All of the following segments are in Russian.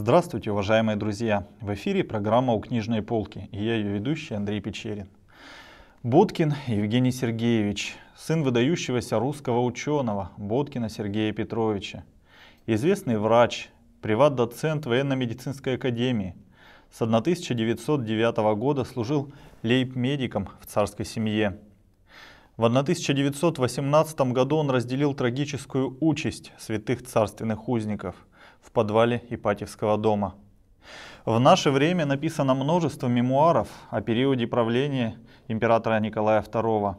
Здравствуйте, уважаемые друзья! В эфире программа «У книжной полки» и я ее ведущий Андрей Печерин. Боткин Евгений Сергеевич, сын выдающегося русского ученого Боткина Сергея Петровича, известный врач, приват-доцент военно-медицинской академии, с 1909 года служил лейб-медиком в царской семье. В 1918 году он разделил трагическую участь святых царственных узников – в подвале Ипатьевского дома. В наше время написано множество мемуаров о периоде правления императора Николая II.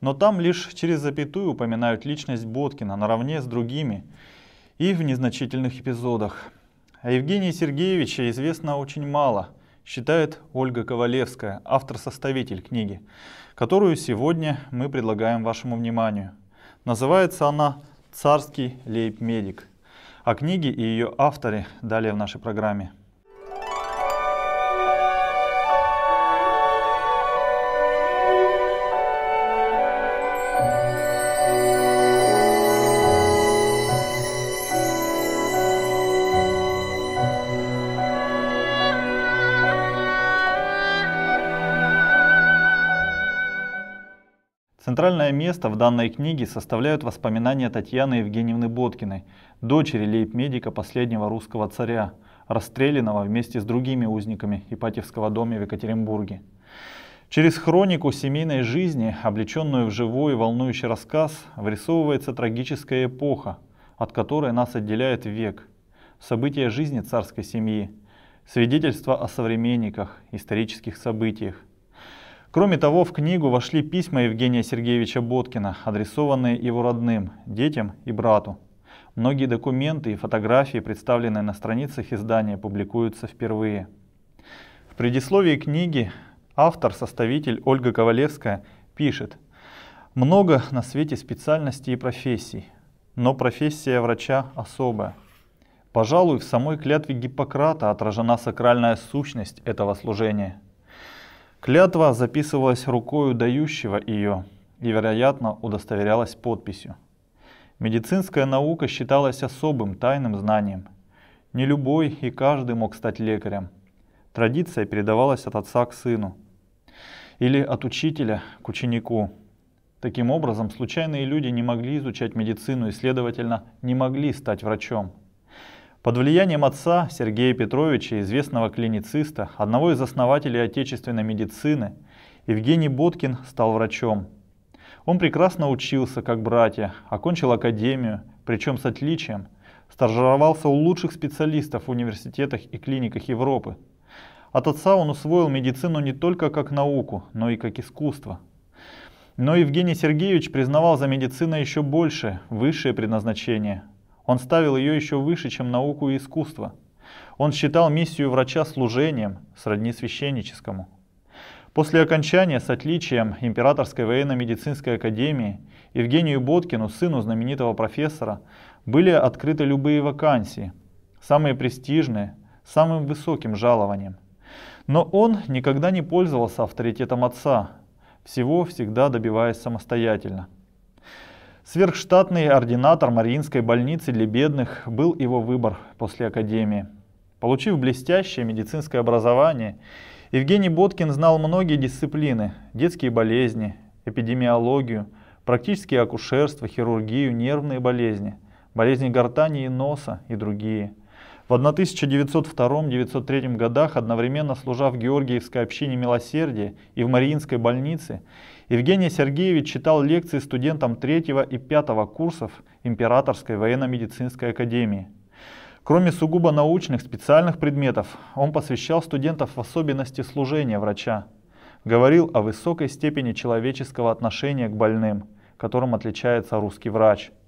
Но там лишь через запятую упоминают личность Боткина наравне с другими и в незначительных эпизодах. О а Евгении Сергеевиче известно очень мало, считает Ольга Ковалевская, автор-составитель книги, которую сегодня мы предлагаем вашему вниманию. Называется она «Царский лейб-медик» о книге и ее авторе далее в нашей программе. Центральное место в данной книге составляют воспоминания Татьяны Евгеньевны Боткиной, дочери лейб-медика последнего русского царя, расстрелянного вместе с другими узниками Ипатьевского дома в Екатеринбурге. Через хронику семейной жизни, облеченную в живой и волнующий рассказ, вырисовывается трагическая эпоха, от которой нас отделяет век, события жизни царской семьи, свидетельства о современниках, исторических событиях – Кроме того, в книгу вошли письма Евгения Сергеевича Боткина, адресованные его родным, детям и брату. Многие документы и фотографии, представленные на страницах издания, публикуются впервые. В предисловии книги автор, составитель Ольга Ковалевская пишет «Много на свете специальностей и профессий, но профессия врача особая. Пожалуй, в самой клятве Гиппократа отражена сакральная сущность этого служения. Клятва записывалась рукою дающего ее и, вероятно, удостоверялась подписью. Медицинская наука считалась особым тайным знанием. Не любой и каждый мог стать лекарем. Традиция передавалась от отца к сыну или от учителя к ученику. Таким образом, случайные люди не могли изучать медицину и, следовательно, не могли стать врачом – под влиянием отца Сергея Петровича, известного клинициста, одного из основателей отечественной медицины, Евгений Боткин стал врачом. Он прекрасно учился, как братья, окончил академию, причем с отличием, стажировался у лучших специалистов в университетах и клиниках Европы. От отца он усвоил медицину не только как науку, но и как искусство. Но Евгений Сергеевич признавал за медициной еще больше, высшее предназначение – он ставил ее еще выше, чем науку и искусство. Он считал миссию врача служением, сродни священническому. После окончания с отличием Императорской военно-медицинской академии Евгению Боткину, сыну знаменитого профессора, были открыты любые вакансии, самые престижные, самым высоким жалованием. Но он никогда не пользовался авторитетом отца, всего всегда добиваясь самостоятельно. Сверхштатный ординатор Мариинской больницы для бедных был его выбор после академии. Получив блестящее медицинское образование, Евгений Боткин знал многие дисциплины – детские болезни, эпидемиологию, практические акушерство, хирургию, нервные болезни, болезни гортани и носа и другие – в 1902-1903 годах, одновременно служа в Георгиевской общине милосердия и в Мариинской больнице, Евгений Сергеевич читал лекции студентам 3 и 5 курсов Императорской военно-медицинской академии. Кроме сугубо научных специальных предметов, он посвящал студентов в особенности служения врача. Говорил о высокой степени человеческого отношения к больным, которым отличается русский врач –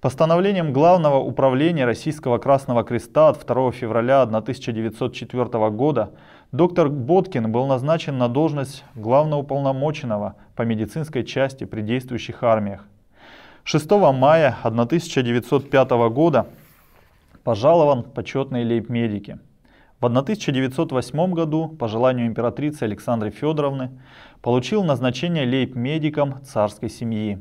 Постановлением Главного управления Российского Красного Креста от 2 февраля 1904 года доктор Боткин был назначен на должность главноуполномоченного по медицинской части при действующих армиях. 6 мая 1905 года пожалован почетные лейб-медики. В 1908 году, по желанию императрицы Александры Федоровны, получил назначение лейб-медиком царской семьи.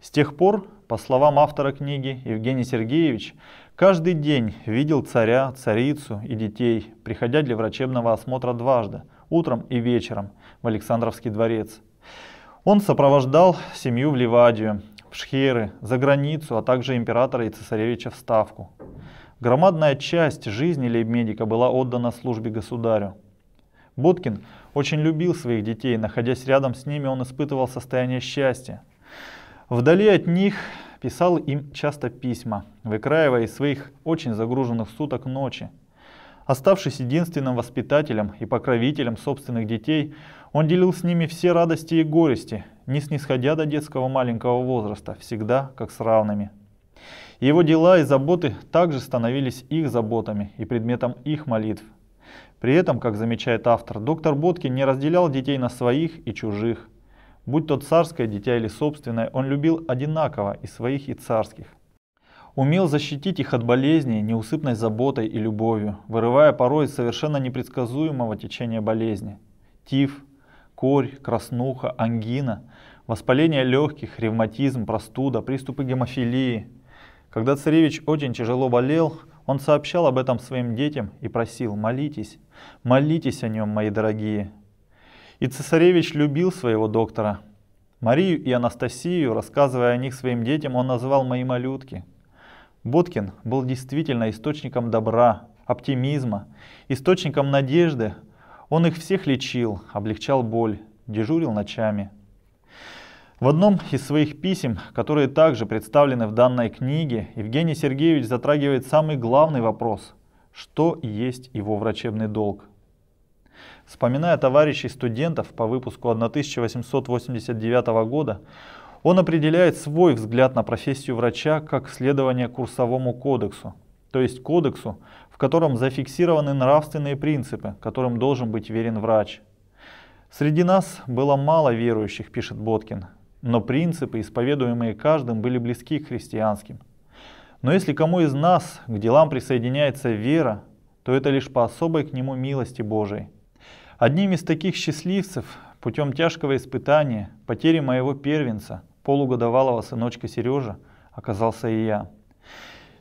С тех пор, по словам автора книги Евгений Сергеевич, каждый день видел царя, царицу и детей, приходя для врачебного осмотра дважды, утром и вечером, в Александровский дворец. Он сопровождал семью в Ливадию, в Шхеры, за границу, а также императора и цесаревича в Ставку. Громадная часть жизни лейб-медика была отдана службе государю. Боткин очень любил своих детей, находясь рядом с ними, он испытывал состояние счастья. Вдали от них писал им часто письма, выкраивая из своих очень загруженных суток ночи. Оставшись единственным воспитателем и покровителем собственных детей, он делил с ними все радости и горести, не снисходя до детского маленького возраста, всегда как с равными. Его дела и заботы также становились их заботами и предметом их молитв. При этом, как замечает автор, доктор Боткин не разделял детей на своих и чужих – будь то царское дитя или собственное, он любил одинаково и своих, и царских. Умел защитить их от болезней неусыпной заботой и любовью, вырывая порой из совершенно непредсказуемого течения болезни. Тиф, корь, краснуха, ангина, воспаление легких, ревматизм, простуда, приступы гемофилии. Когда царевич очень тяжело болел, он сообщал об этом своим детям и просил «Молитесь, молитесь о нем, мои дорогие, и цесаревич любил своего доктора. Марию и Анастасию, рассказывая о них своим детям, он называл «мои малютки». Боткин был действительно источником добра, оптимизма, источником надежды. Он их всех лечил, облегчал боль, дежурил ночами. В одном из своих писем, которые также представлены в данной книге, Евгений Сергеевич затрагивает самый главный вопрос – что есть его врачебный долг – Вспоминая товарищей студентов по выпуску 1889 года, он определяет свой взгляд на профессию врача как следование курсовому кодексу, то есть кодексу, в котором зафиксированы нравственные принципы, которым должен быть верен врач. Среди нас было мало верующих, пишет Боткин, но принципы, исповедуемые каждым, были близки к христианским. Но если кому из нас к делам присоединяется вера, то это лишь по особой к нему милости Божией – Одним из таких счастливцев путем тяжкого испытания, потери моего первенца, полугодовалого сыночка Сережа, оказался и я.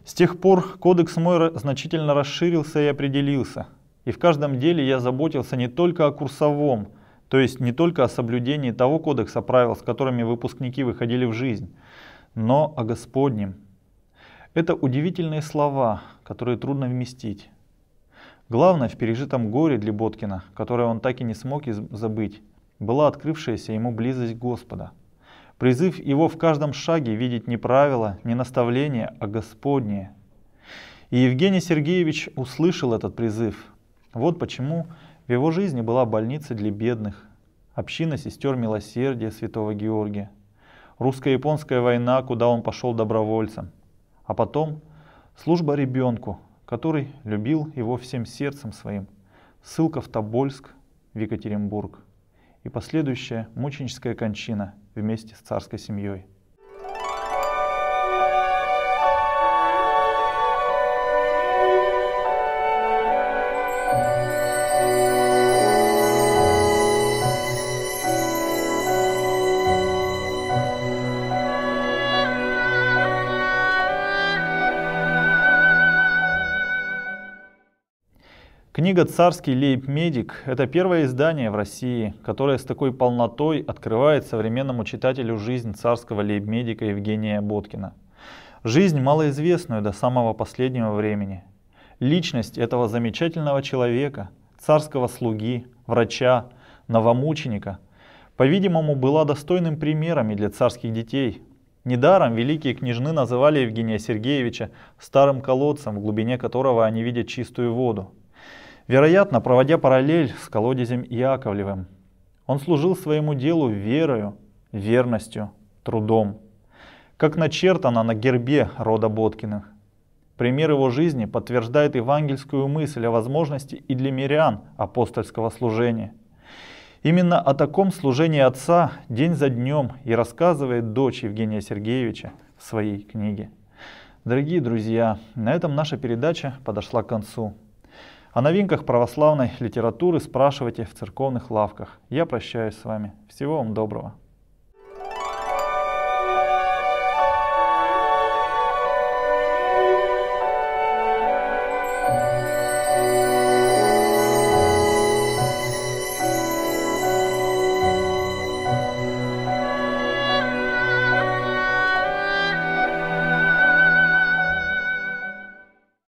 С тех пор кодекс мой значительно расширился и определился, и в каждом деле я заботился не только о курсовом, то есть не только о соблюдении того кодекса правил, с которыми выпускники выходили в жизнь, но о Господнем. Это удивительные слова, которые трудно вместить. Главное в пережитом горе для Боткина, которое он так и не смог забыть, была открывшаяся ему близость Господа. Призыв его в каждом шаге видеть не правила, не наставления, а Господнее. И Евгений Сергеевич услышал этот призыв. Вот почему в его жизни была больница для бедных, община сестер милосердия святого Георгия, русско-японская война, куда он пошел добровольцем, а потом служба ребенку, который любил его всем сердцем своим. Ссылка в Тобольск, в Екатеринбург и последующая мученическая кончина вместе с царской семьей – Книга «Царский лейб-медик» — это первое издание в России, которое с такой полнотой открывает современному читателю жизнь царского лейб-медика Евгения Боткина. Жизнь, малоизвестную до самого последнего времени. Личность этого замечательного человека, царского слуги, врача, новомученика, по-видимому, была достойным примером и для царских детей. Недаром великие княжны называли Евгения Сергеевича старым колодцем, в глубине которого они видят чистую воду — вероятно, проводя параллель с колодезем Иаковлевым. Он служил своему делу верою, верностью, трудом, как начертано на гербе рода Боткиных. Пример его жизни подтверждает евангельскую мысль о возможности и для мирян апостольского служения. Именно о таком служении отца день за днем и рассказывает дочь Евгения Сергеевича в своей книге. Дорогие друзья, на этом наша передача подошла к концу. О новинках православной литературы спрашивайте в церковных лавках. Я прощаюсь с вами. Всего вам доброго.